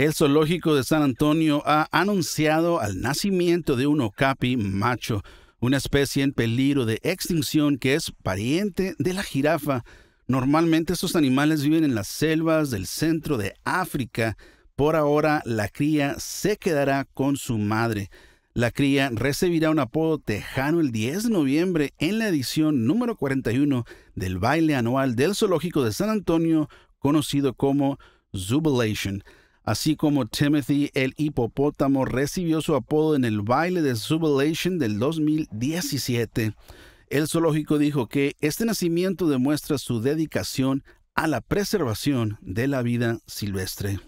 El zoológico de San Antonio ha anunciado al nacimiento de un okapi macho, una especie en peligro de extinción que es pariente de la jirafa. Normalmente estos animales viven en las selvas del centro de África. Por ahora la cría se quedará con su madre. La cría recibirá un apodo tejano el 10 de noviembre en la edición número 41 del baile anual del zoológico de San Antonio, conocido como Jubilation así como Timothy el hipopótamo recibió su apodo en el baile de subilation del 2017. El zoológico dijo que este nacimiento demuestra su dedicación a la preservación de la vida silvestre.